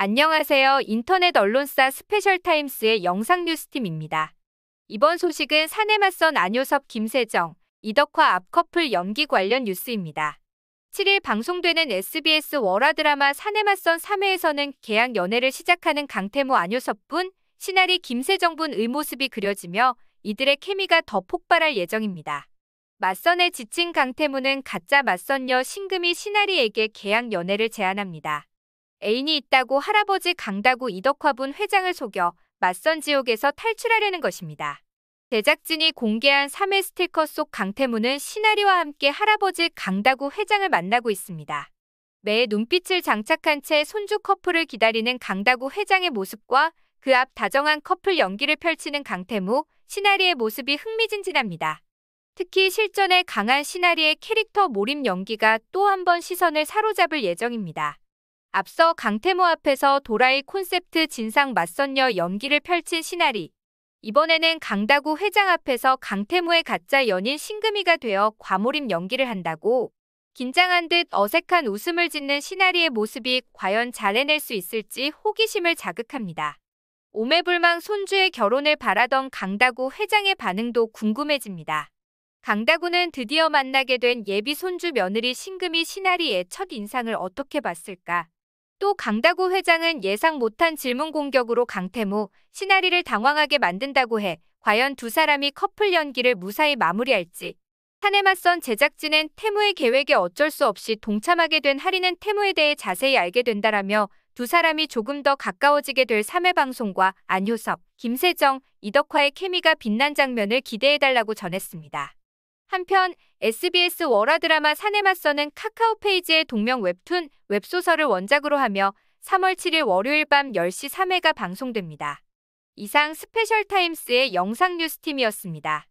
안녕하세요. 인터넷 언론사 스페셜타임스의 영상뉴스팀입니다. 이번 소식은 사내 맞선 안효섭 김세정, 이덕화 앞커플 연기 관련 뉴스입니다. 7일 방송되는 SBS 월화 드라마 사내 맞선 3회에서는 계약 연애를 시작하는 강태모 안효섭분, 시나리 김세정분의 모습이 그려지며 이들의 케미가 더 폭발할 예정입니다. 맞선에 지친 강태무는 가짜 맞선녀 신금이 시나리에게 계약 연애를 제안합니다. 애인이 있다고 할아버지 강다구 이덕화분 회장을 속여 맞선 지옥에서 탈출하려는 것입니다. 제작진이 공개한 3회 스티커 속강태무는시나리와 함께 할아버지 강다구 회장을 만나고 있습니다. 매에 눈빛을 장착한 채 손주 커플을 기다리는 강다구 회장의 모습과 그 앞 다정한 커플 연기를 펼치는 강태무, 시나리의 모습이 흥미진진합니다. 특히 실전에 강한 시나리의 캐릭터 몰입 연기가 또 한 번 시선을 사로잡을 예정입니다. 앞서 강태모 앞에서 도라이 콘셉트 진상 맞선녀 연기를 펼친 시나리 이번에는 강다구 회장 앞에서 강태모의 가짜 연인 신금이가 되어 과몰입 연기를 한다고 긴장한 듯 어색한 웃음을 짓는 시나리의 모습이 과연 잘해낼 수 있을지 호기심을 자극합니다. 오매불망 손주의 결혼을 바라던 강다구 회장의 반응도 궁금해집니다. 강다구는 드디어 만나게 된 예비 손주 며느리 신금이 시나리의첫 인상을 어떻게 봤을까? 또 강다구 회장은 예상 못한 질문 공격으로 강태무시나리를 당황하게 만든다고 해 과연 두 사람이 커플 연기를 무사히 마무리할지. 탄에 맞선 제작진은 태무의 계획에 어쩔 수 없이 동참하게 된 하리는 태무에 대해 자세히 알게 된다라며 두 사람이 조금 더 가까워지게 될 3회 방송과 안효섭, 김세정, 이덕화의 케미가 빛난 장면을 기대해달라고 전했습니다. 한편 SBS 월화 드라마 산내 맞서는 카카오 페이지의 동명 웹툰, 웹소설을 원작으로 하며 3월 7일 월요일 밤 10시 3회가 방송됩니다. 이상 스페셜 타임스의 영상 뉴스팀이었습니다.